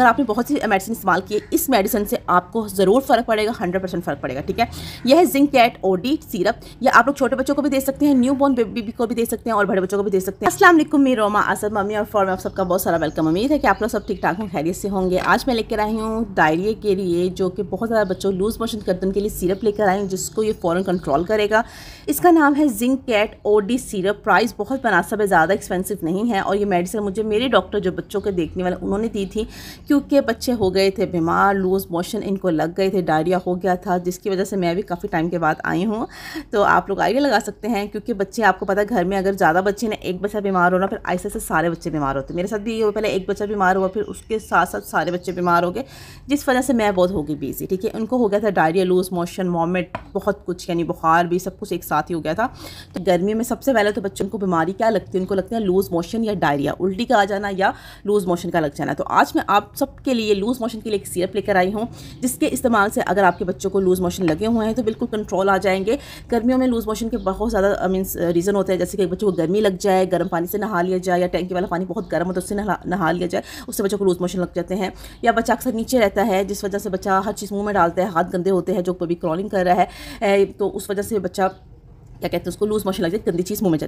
अगर आपने बहुत सी मेडिसिन इस्तेमाल की इस मेडिसिन से आपको ज़रूर फ़र्क पड़ेगा हंड्रेड परसेंट फ़र्क पड़ेगा ठीक है यह है जिंक कैट ओडी सिरप यह आप लोग छोटे बच्चों को भी दे सकते हैं न्यू बॉर्न बेबी को भी दे सकते हैं और बड़े बच्चों को भी दे सकते हैं असलम मैं रोमा असद मम्मी और फॉर आप सबका बहुत सारा वेलकम उम्मीद है कि आप लोग सब ठीक ठाक हूँ खैरियत से होंगे आज मैं लेकर आई हूँ डायरिया के लिए जो कि बहुत ज़्यादा बच्चों लूज़ मोशन गर्दन उनके लिए सीरप लेकर आई हूँ जिसको ये फ़ौरन कंट्रोल करेगा इसका नाम है Zincat OD syrup price बहुत मुनासब है ज़्यादा एक्सपेंसिव नहीं है और ये मेडिसिन मुझे मेरे डॉक्टर जो बच्चों के देखने वाले उन्होंने दी थी क्योंकि बच्चे हो गए थे बीमार लूज़ मोशन इनको लग गए थे डायरिया हो गया था जिसकी वजह से मैं भी काफ़ी टाइम के बाद आई हूँ तो आप लोग आइडिया लगा सकते हैं क्योंकि बच्चे आपको पता है घर में अगर ज़्यादा बच्चे ने एक बच्चा बीमार होना फिर ऐसे ऐसे सारे बच्चे बीमार होते मेरे साथ भी ये हो पहले एक बच्चा बीमार हुआ फिर उसके साथ साथ सारे बच्चे बीमार हो गए जिस वजह से मैं बहुत होगी बिजी ठीक है उनको हो गया था डायरिया लूज़ मोशन वॉमिट बहुत कुछ यानी बुखार भी सब कुछ एक साथ ही हो गया था तो गर्मी में सबसे पहले तो बच्चों को बीमारी क्या लगती है उनको लगता है लूज़ मोशन या डायरिया उल्टी का आ जाना या लूज़ मोशन का लग जाना तो आज मैं आप सबके लिए लूज़ मोशन के लिए एक सिरप लेकर आई हूँ जिसके इस्तेमाल से अगर आपके बच्चों को लूज़ मोशन लगे हुए हैं तो बिल्कुल कंट्रोल आ जाएंगे गर्मियों में लूज़ मोशन के बहुत ज़्यादा मीनस रीज़न होते हैं जैसे कि बच्चों को गर्मी लग जाए गर्म पानी से नहा लिया जाए या टैंकी वाला पानी बहुत गर्म होता है उससे नहा लिया जाए उससे बच्चों को लूज़ मोशन लग जाते हैं या बच्चा अक्सर नीचे रहता है जिस वजह से बच्चा हर चीज़ मुँह में डालता है हाथ गंदे होते हैं जो कभी क्रॉलिंग कर रहा है तो उस वजह से बच्चा क्या कहते हैं उसको लूज़ मोशन लगती है गंदी चीज़ मुंह में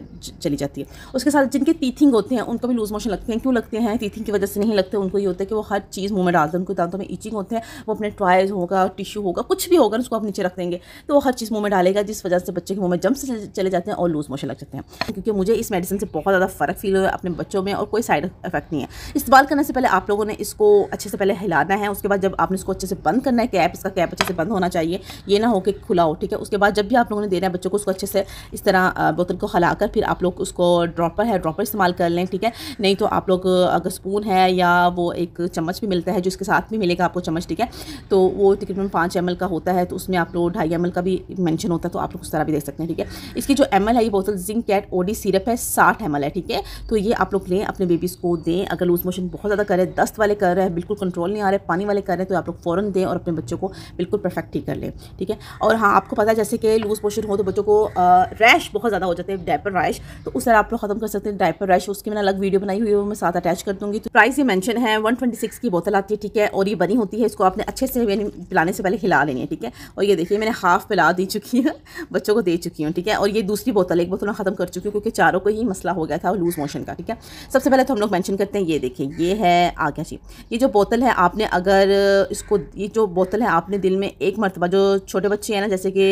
चली जाती है उसके साथ जिनके टीथिंग होते हैं उनको भी लूज़ मोशन लगते हैं क्यों लगते हैं टीथिंग की वजह से नहीं लगते उनको ये होता है कि वो हर चीज़ मुंह में डालते हैं उनके दांतों में ईचिंग होते हैं वो अपने ट्वाइज होगा टिश्यू होगा कुछ भी होगा उसको आप नीचे रख देंगे तो वो हर चीज़ मुँह में डालेगा जिस वजह से बच्चे के मुँह में जम्प से चले जाते हैं और लूज़ मोशन लग जाते हैं क्योंकि मुझे इस मेडिसिन से बहुत ज़्यादा फ़र्क फील हुआ अपने बच्चों में और कोई साइड इफेक्ट नहीं है इस्तेमाल करने से पहले आप लोगों ने इसको अच्छे से पहले हिलाना है उसके बाद जब आपने इसको अच्छे से बंद करना है कैप इसका कैप अच्छे से बंद होना चाहिए ये ना हो कि खुला हो ठीक है उसके बाद जब भी आप लोगों ने देना है बच्चों को उसको अच्छे से इस तरह बोतल को खला कर फिर आप लोग उसको ड्रॉपर है ड्रॉपर इस्तेमाल कर लें ठीक है नहीं तो आप लोग अगर स्पून है या वो एक चम्मच भी मिलता है जो इसके साथ भी मिलेगा आपको चम्मच ठीक है तो वो तकरीबन पाँच एम का होता है तो उसमें आप लोग ढाई एम का भी मैंशन होता है तो आप लोग उस तरह भी देख सकते हैं ठीक है इसकी जो एम है ये बोतल जिंक कैट ओडी सिरप है साठ एम है ठीक है तो ये आप लोग लें अपने बेबीज़ को दें अगर लूज मोशन बहुत ज़्यादा कर रहे दस्त वाले कर रहे हैं बिल्कुल कंट्रोल नहीं आ रहे पानी वाले कर रहे हैं तो आप लोग फ़ौरन दें और अपने बच्चों को बिल्कुल परफेक्ट ठीक कर लें ठीक है और हाँ आपको पता है जैसे कि लूज मोशन हो तो बच्चों को आ, रैश uh, बहुत ज़्यादा हो जाते हैं डायपर रैश तो उस तरह आप लोग ख़त्म कर सकते हैं डायपर रैश उसकी मैंने अलग वीडियो बनाई हुई है वो मैं साथ अटैच कर दूँगी तो प्राइस ये मैंशन है वन की बोतल आती है ठीक है और ये बनी होती है इसको आपने अच्छे से पिलाने से पहले हिला लेनी है ठीक है और ये देखिए मैंने हाफ पिला दी चुकी है बच्चों को दे चुकी हूँ ठीक है और ये दूसरी बोतल एक बोतल मैं ख़त्म कर चुकी हूँ क्योंकि चारों को ही मसला हो गया था लूज़ मोशन का ठीक है सबसे पहले तो हम लोग मैंशन करते हैं ये देखिए ये है आ गया जी ये जो बोतल है आपने अगर इसको ये जो बोतल है आपने दिल में एक मरतबा जो छोटे बच्चे हैं ना जैसे कि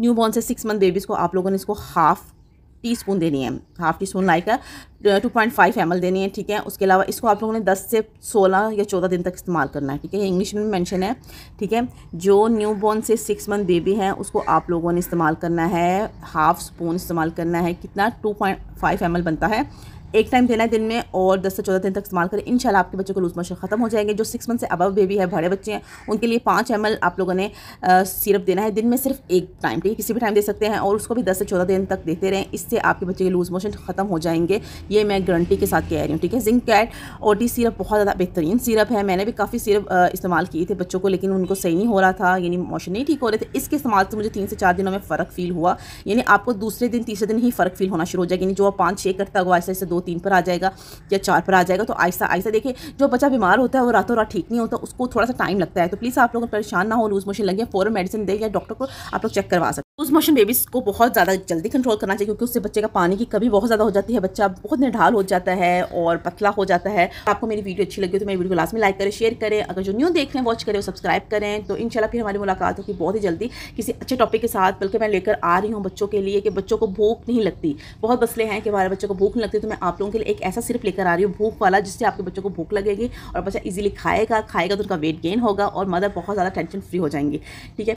न्यू बॉर्न से सिक्स मंथ बेबीज़ को आप लोगों ने इसको हाफ़ टी स्पून देनी है half teaspoon like two point five M देनी है ठीक है उसके अलावा इसको आप लोगों ने दस से सोलह या चौदह दिन तक इस्तेमाल करना है ठीक है ये इंग्लिश में मेंशन है ठीक है जो न्यू बॉर्न से सिक्स मंथ बेबी है उसको आप लोगों ने इस्तेमाल करना है हाफ स्पून इस्तेमाल करना है कितना टू पॉइंट फाइव एम बनता है एक टाइम देना है दिन में और दस से चौदह दिन तक इस्तेमाल करें इनशाला आपके बच्चों को लूज मोशन खत्म हो जाएंगे जो सिक्स मंथ से अबव बेबी है बड़े बच्चे हैं उनके लिए पाँच एम आप लोगों ने सिरप देना है दिन में सिर्फ एक टाइम ठीक है किसी भी टाइम दे सकते हैं और उसको भी दस से चौदह दिन तक देते रहें इससे आपके बच्चे के लूज मोशन खत्म हो जाएंगे ये मैं गारंटी के साथ कह रही हूँ ठीक है जिंक कैट डी सिरप बहुत ज़्यादा बेहतरीन सिरप है मैंने भी काफ़ी सिरप इस्तेमाल किए थे बच्चों को लेकिन उनको सही नहीं हो रहा था यानी मोशन नहीं ठीक हो रहे थे इसके इस्तेमाल से मुझे तीन से चार दिनों में फ़र्क फील हुआ यानी आपको दूसरे दिन तीसरे दिन ही फ़र्क फील होना शुरू हो जाएगा यानी जो आप पाँच छः करता हुआ ऐसे ऐसे दो तीन पर आ जाएगा या चार पर आ जाएगा तो आहिस्ता आहिस्ता देखिए जो बच्चा बीमार होता है वो रातों रात ठीक नहीं होता उसको थोड़ा सा टाइम लगता है तो प्लीज़ आप लोग परेशान ना हो लूज मोशन लगे फ़ौरन मेडिसिन दे या डॉक्टर को आप लोग चेक करवा सकते लूज मोशन बेबीज़ को बहुत ज़्यादा जल्दी कंट्रोल करना चाहिए क्योंकि उससे बच्चे का पानी की कमी बहुत ज़्यादा हो जाती है बच्चा बहुत निढाल हो जाता है और पतला हो जाता है आपको मेरी वीडियो अच्छी लगी तो मेरी वीडियो को लास्ट में लाइक करें शेयर करें अगर जो न्यू देख रहे हैं वॉच करें सब्सक्राइब करें तो इंशाल्लाह फिर हमारी मुलाकात होगी बहुत ही जल्दी किसी अच्छे टॉपिक के साथ बल्कि मैं लेकर आ रही हूँ बच्चों के लिए कि बच्चों को भूख नहीं लगती बहुत मसले हैं कि हमारे बच्चों को भूख नहीं लगती तो मैं आप लोगों के लिए एक ऐसा सिर्फ लेकर आ रही हूँ भूख वाला जिससे आपके बच्चों को भूख लगेगी और बच्चा ईजिली खाएगा खाएगा तो उनका वेट गेन होगा और मदर बहुत ज़्यादा टेंशन फ्री हो जाएंगी ठीक है